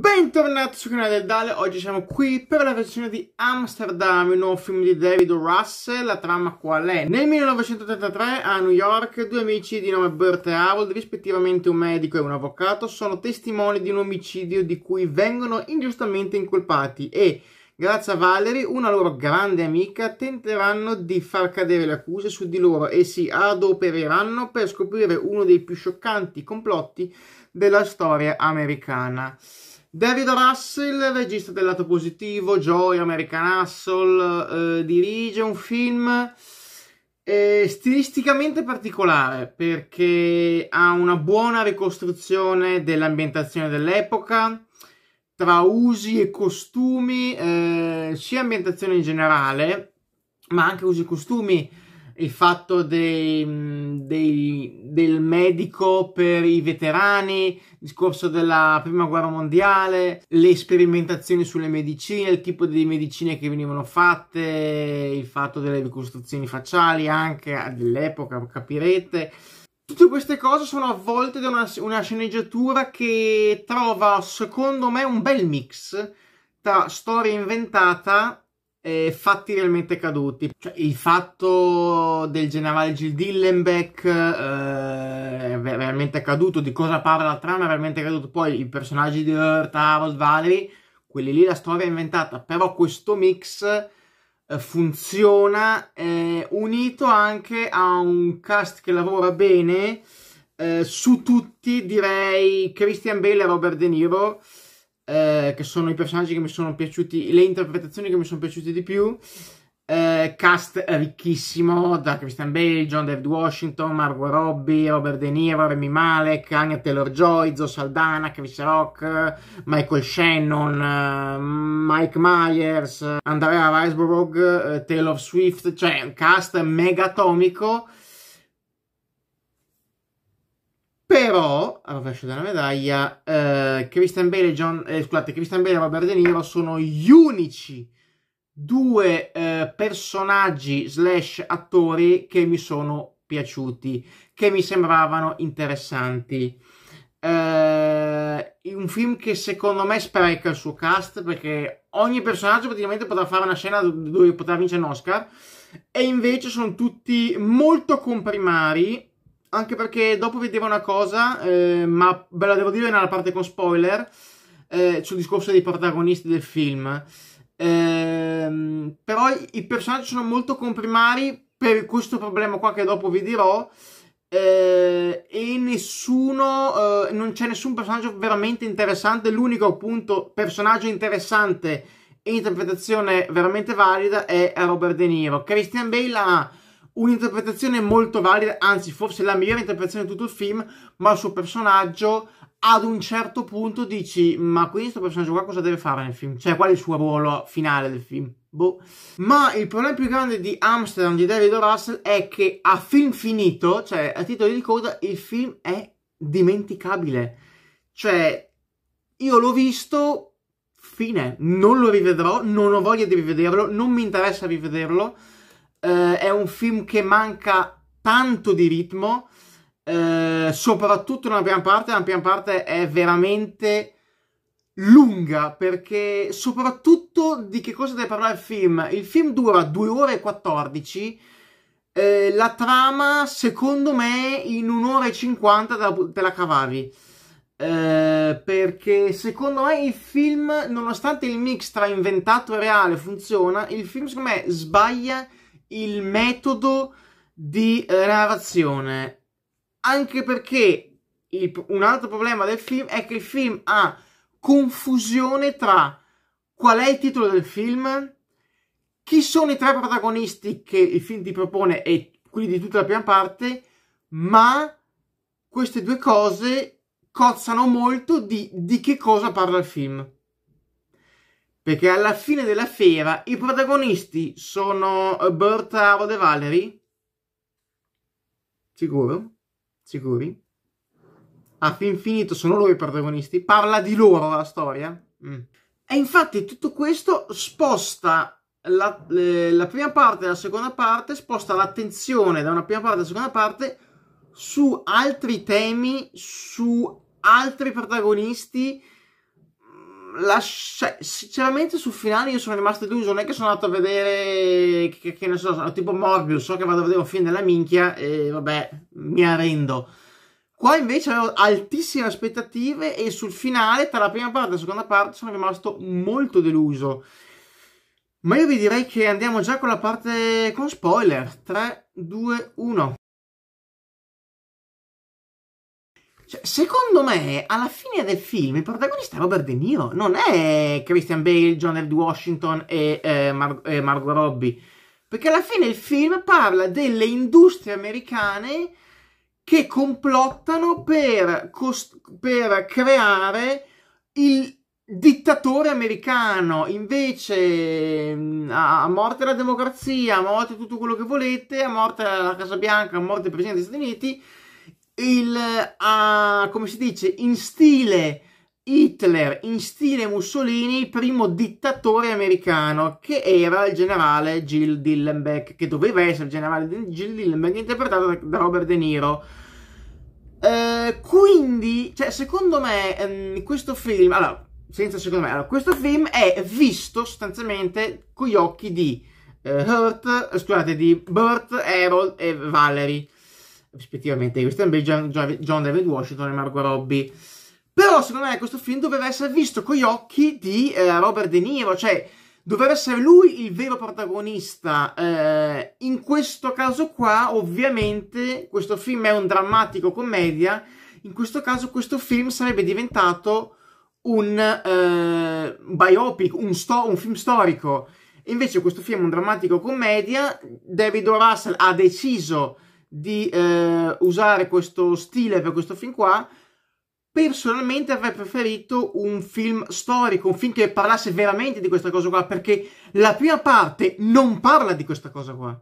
Bentornati sul canale del Dale, oggi siamo qui per la versione di Amsterdam, il nuovo film di David Russell, la trama qual è? Nel 1933 a New York due amici di nome Burt e Harold, rispettivamente un medico e un avvocato, sono testimoni di un omicidio di cui vengono ingiustamente incolpati e, grazie a Valerie, una loro grande amica, tenteranno di far cadere le accuse su di loro e si adopereranno per scoprire uno dei più scioccanti complotti della storia americana. David Russell, regista del lato positivo, Joy, American Hustle, eh, dirige un film eh, stilisticamente particolare perché ha una buona ricostruzione dell'ambientazione dell'epoca, tra usi e costumi, eh, sia ambientazione in generale, ma anche usi e costumi il fatto dei, mm, dei, del medico per i veterani, il discorso della prima guerra mondiale, le sperimentazioni sulle medicine, il tipo di medicine che venivano fatte, il fatto delle ricostruzioni facciali anche dell'epoca, capirete. Tutte queste cose sono avvolte da una, una sceneggiatura che trova, secondo me, un bel mix tra storia inventata eh, fatti realmente caduti. Cioè, il fatto del generale Gil Dillenbeck eh, è veramente caduto, di cosa parla la trama è veramente caduto. Poi i personaggi di Earth, Harold, Valerie, quelli lì la storia è inventata, però questo mix eh, funziona unito anche a un cast che lavora bene eh, su tutti direi Christian Bale e Robert De Niro eh, che sono i personaggi che mi sono piaciuti, le interpretazioni che mi sono piaciute di più. Eh, cast ricchissimo da Christian Bale, John David Washington, Margot Robbie, Robert De Niro, Remy Malek, Anya Taylor-Joy, Zoe Saldana, Chris Rock, Michael Shannon, eh, Mike Myers, Andrea Riseborough, eh, Taylor Swift, cioè cast mega atomico Però, al rovescio della medaglia, eh, Christian, Bale John, eh, scusate, Christian Bale e Robert De Niro sono gli unici due eh, personaggi slash attori che mi sono piaciuti, che mi sembravano interessanti. Uh, un film che secondo me spreca il suo cast perché ogni personaggio praticamente potrà fare una scena dove potrà vincere un Oscar e invece sono tutti molto comprimari anche perché dopo vedeva una cosa, eh, ma ve la devo dire nella parte con spoiler, eh, sul discorso dei protagonisti del film. Eh, però i personaggi sono molto comprimari per questo problema qua che dopo vi dirò. Eh, e nessuno, eh, non c'è nessun personaggio veramente interessante. L'unico appunto personaggio interessante e interpretazione veramente valida è Robert De Niro. Christian Bale ha un'interpretazione molto valida, anzi forse la migliore interpretazione di tutto il film, ma il suo personaggio ad un certo punto dici ma questo personaggio qua cosa deve fare nel film? Cioè qual è il suo ruolo finale del film? Boh. Ma il problema più grande di Amsterdam di David Russell è che a film finito, cioè a titolo di coda, il film è dimenticabile. Cioè io l'ho visto, fine, non lo rivedrò, non ho voglia di rivederlo, non mi interessa rivederlo eh, è un film che manca tanto di ritmo, eh, soprattutto nella prima parte. La prima parte è veramente lunga perché soprattutto di che cosa deve parlare il film? Il film dura 2 ore e 14. Eh, la trama, secondo me, in un'ora e 50 te la, te la cavavi. Eh, perché secondo me il film, nonostante il mix tra inventato e reale funziona, il film secondo me sbaglia il metodo di narrazione. Anche perché il, un altro problema del film è che il film ha confusione tra qual è il titolo del film, chi sono i tre protagonisti che il film ti propone e quindi di tutta la prima parte, ma queste due cose cozzano molto di, di che cosa parla il film. Perché alla fine della fiera i protagonisti sono eh, Bertha Howard e Valerie? Sicuro? Sicuri? A fin finito sono loro i protagonisti? Parla di loro la storia? Mm. E infatti tutto questo sposta la, eh, la, prima parte e la seconda parte sposta l'attenzione da una prima parte alla seconda parte su altri temi, su altri protagonisti lascia... sinceramente sul finale io sono rimasto deluso, non è che sono andato a vedere, che, che ne so, sono tipo Morbius, so che vado a vedere un film della minchia e vabbè, mi arrendo. Qua invece avevo altissime aspettative e sul finale, tra la prima parte e la seconda parte, sono rimasto molto deluso. Ma io vi direi che andiamo già con la parte con spoiler. 3, 2, 1. Cioè, secondo me, alla fine del film, il protagonista è Robert De Niro, non è Christian Bale, John L. Washington e, eh, Mar- e Margot Robbie. Perché alla fine il film parla delle industrie americane che complottano per, cost- per creare il dittatore americano. Invece, mm, a morte la democrazia, a morte tutto quello che volete, a morte la Casa Bianca, a morte il Presidente degli Stati Uniti il, uh, come si dice, in stile Hitler, in stile Mussolini, primo dittatore americano, che era il generale Jill Dillenbeck, che doveva essere il generale Jill Dillenbeck, interpretato da Robert De Niro. Uh, quindi, cioè, secondo me, um, questo film, allora, senza secondo me, allora, questo film è visto sostanzialmente con gli occhi di uh, Hurt, scusate, di Burt, Harold e Valerie rispettivamente Christian Bale, John, John David Washington e Margot Robbie. Però secondo me questo film doveva essere visto con gli occhi di eh, Robert De Niro, cioè doveva essere lui il vero protagonista. Eh, in questo caso qua, ovviamente, questo film è un drammatico commedia, in questo caso questo film sarebbe diventato un eh, biopic, un, sto- un film storico. Invece questo film è un drammatico commedia, David Russell ha deciso di eh, usare questo stile per questo film qua, personalmente avrei preferito un film storico, un film che parlasse veramente di questa cosa qua, perché la prima parte non parla di questa cosa qua,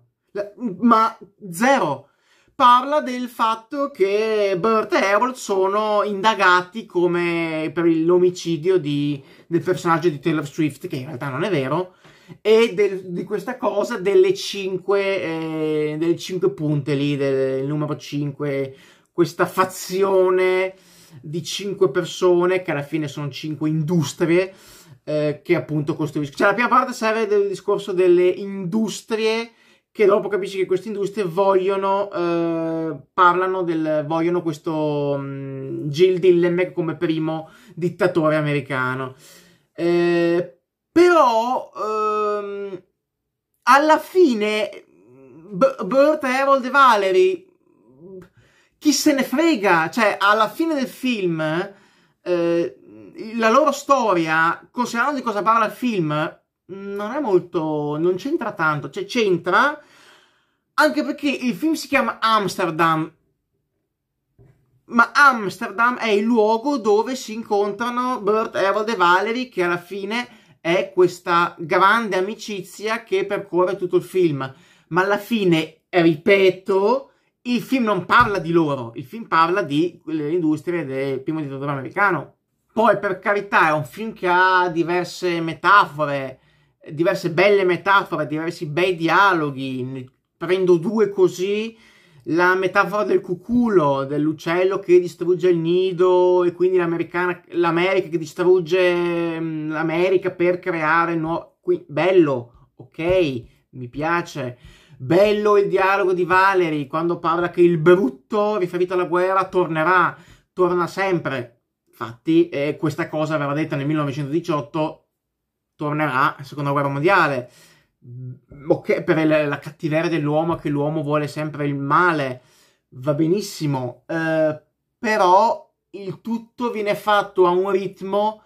ma zero. Parla del fatto che Burt e Harold sono indagati come per l'omicidio di, del personaggio di Taylor Swift, che in realtà non è vero, e del, di questa cosa delle 5, eh, delle 5 punte lì, del, del numero 5, questa fazione di 5 persone che alla fine sono 5 industrie eh, che appunto costruiscono. Cioè la prima parte serve del discorso delle industrie che dopo capisci che queste industrie vogliono, eh, parlano del, vogliono questo mh, mm, Jill Dillemek come primo dittatore americano. Eh, però ehm, alla fine B- Burt, Harold e Valerie chi se ne frega, cioè alla fine del film eh, la loro storia, considerando di cosa parla il film, non è molto, non c'entra tanto, cioè c'entra anche perché il film si chiama Amsterdam, ma Amsterdam è il luogo dove si incontrano Bert, Harold e Valerie che alla fine è questa grande amicizia che percorre tutto il film. Ma alla fine, ripeto, il film non parla di loro, il film parla di quelle industrie del primo dittatore americano. Poi, per carità, è un film che ha diverse metafore, diverse belle metafore, diversi bei dialoghi. prendo due così la metafora del cuculo, dell'uccello che distrugge il nido e quindi l'America che distrugge mm, l'America per creare nuovo... bello, ok, mi piace. Bello il dialogo di Valerie quando parla che il brutto riferito alla guerra tornerà, torna sempre. Infatti eh, questa cosa verrà detta nel 1918, tornerà, seconda guerra mondiale. Mm, ok, per la, la cattiveria dell'uomo, che l'uomo vuole sempre il male, va benissimo, eh, però il tutto viene fatto a un ritmo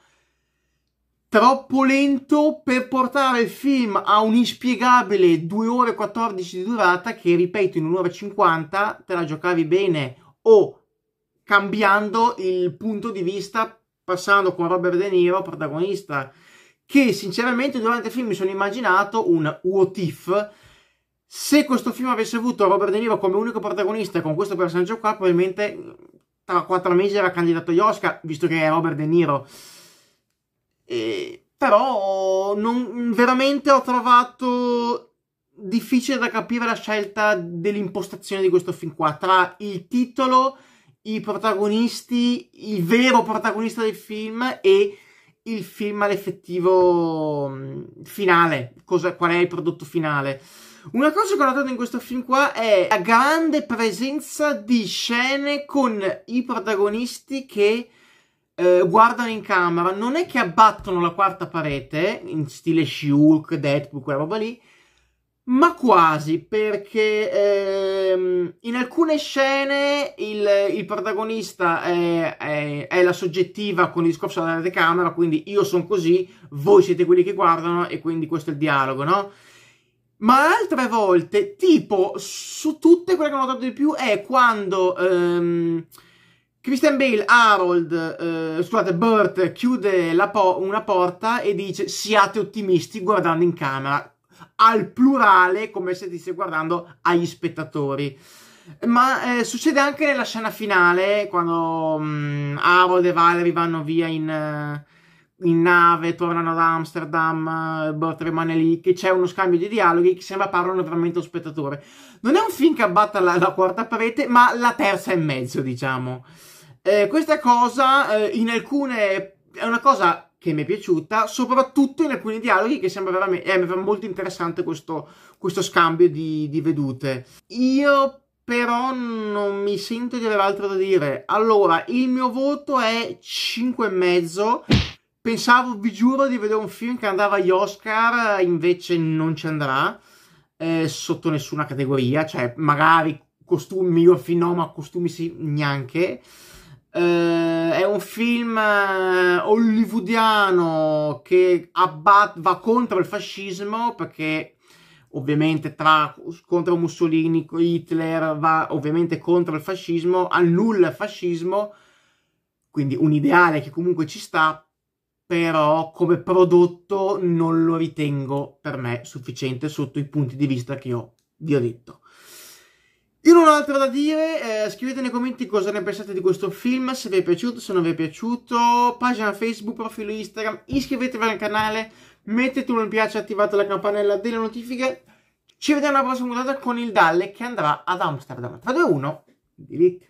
troppo lento per portare il film a un inspiegabile 2 ore 14 di durata che, ripeto, in un'ora e 50 te la giocavi bene o cambiando il punto di vista, passando con Robert De Niro, protagonista che sinceramente durante il film mi sono immaginato un what if se questo film avesse avuto Robert De Niro come unico protagonista con questo personaggio qua probabilmente mm, tra quattro mesi era candidato agli Oscar visto che è Robert De Niro e, però non, veramente ho trovato difficile da capire la scelta dell'impostazione di questo film qua tra il titolo i protagonisti il vero protagonista del film e il film all'effettivo mm, finale, cosa, qual è il prodotto finale. Una cosa che ho notato in questo film qua è la grande presenza di scene con i protagonisti che eh, guardano in camera. Non è che abbattono la quarta parete, in stile Shulk, hulk Deadpool, quella roba lì, ma quasi, perché ehm, in alcune scene il, il protagonista è, è, è, la soggettiva con il discorso della telecamera, quindi io sono così, voi siete quelli che guardano e quindi questo è il dialogo, no? Ma altre volte, tipo, su tutte quelle che ho notato di più è quando ehm, Christian Bale, Harold, eh, scusate, Burt chiude po- una porta e dice siate ottimisti guardando in camera al plurale come se stesse guardando agli spettatori. Ma eh, succede anche nella scena finale, quando mh, mm, Harold e Valerie vanno via in, eh, in nave, tornano ad Amsterdam, eh, Bert boh, rimane lì, che c'è uno scambio di dialoghi che sembra parlano veramente lo spettatore. Non è un film che abbatta la, la quarta parete, ma la terza e mezzo, diciamo. Eh, questa cosa, eh, in alcune... è una cosa che mi è piaciuta, soprattutto in alcuni dialoghi che sembra veramente eh, molto interessante questo, questo scambio di, di, vedute. Io però non mi sento di avere altro da dire. Allora, il mio voto è 5 e mezzo. Pensavo, vi giuro, di vedere un film che andava agli Oscar, invece non ci andrà eh, sotto nessuna categoria, cioè magari costumi, miglior film, no, ma costumi sì, neanche. Uh, è un film eh, hollywoodiano che abbat- va contro il fascismo perché ovviamente tra, contro Mussolini, Hitler, va ovviamente contro il fascismo, annulla il fascismo, quindi un ideale che comunque ci sta, però come prodotto non lo ritengo per me sufficiente sotto i punti di vista che io vi ho detto. Io non ho altro da dire, eh, scrivete nei commenti cosa ne pensate di questo film, se vi è piaciuto, se non vi è piaciuto, pagina Facebook, profilo Instagram, iscrivetevi al canale, mettete un mi piace, attivate la campanella delle notifiche, ci vediamo alla prossima puntata con il Dalle che andrà ad Amsterdam. 3, 2, 1, delete.